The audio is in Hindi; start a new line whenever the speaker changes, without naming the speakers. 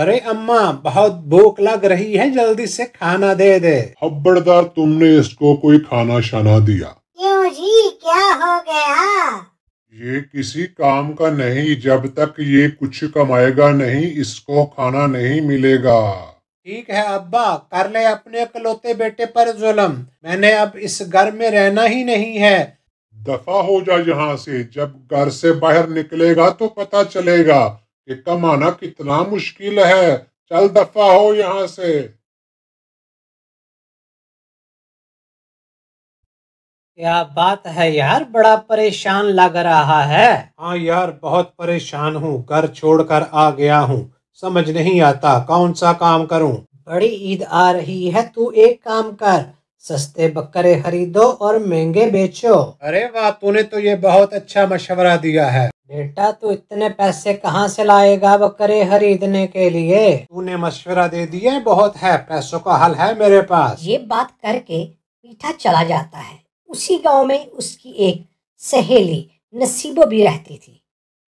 अरे अम्मा बहुत भूख लग रही है जल्दी से खाना दे दे हब्बड़दार तुमने इसको कोई खाना शाना दिया
क्यों जी क्या हो गया
ये किसी काम का नहीं जब तक ये कुछ कमाएगा नहीं इसको खाना नहीं मिलेगा
ठीक है अब्बा कर ले अपने अकलौते बेटे पर
जुलम मैंने अब इस घर में रहना ही नहीं है दफा हो जा यहाँ से जब घर से बाहर निकलेगा तो पता चलेगा कि कमाना कितना मुश्किल है चल दफा हो यहाँ से
क्या बात है यार बड़ा परेशान लग रहा है हाँ यार बहुत परेशान हूँ घर छोड़कर आ गया हूँ समझ नहीं आता कौन सा काम करूँ बड़ी ईद आ रही है तू एक काम कर सस्ते बकरे खरीदो और महंगे बेचो अरे वाह तूने तो ये बहुत अच्छा मशवरा दिया है बेटा तू इतने पैसे कहाँ से लाएगा बकरे खरीदने के लिए तूने मशवरा दे दिया बहुत है पैसों का हल है मेरे पास ये बात करके पीठा चला जाता है उसी गांव में उसकी एक सहेली नसीबो भी रहती थी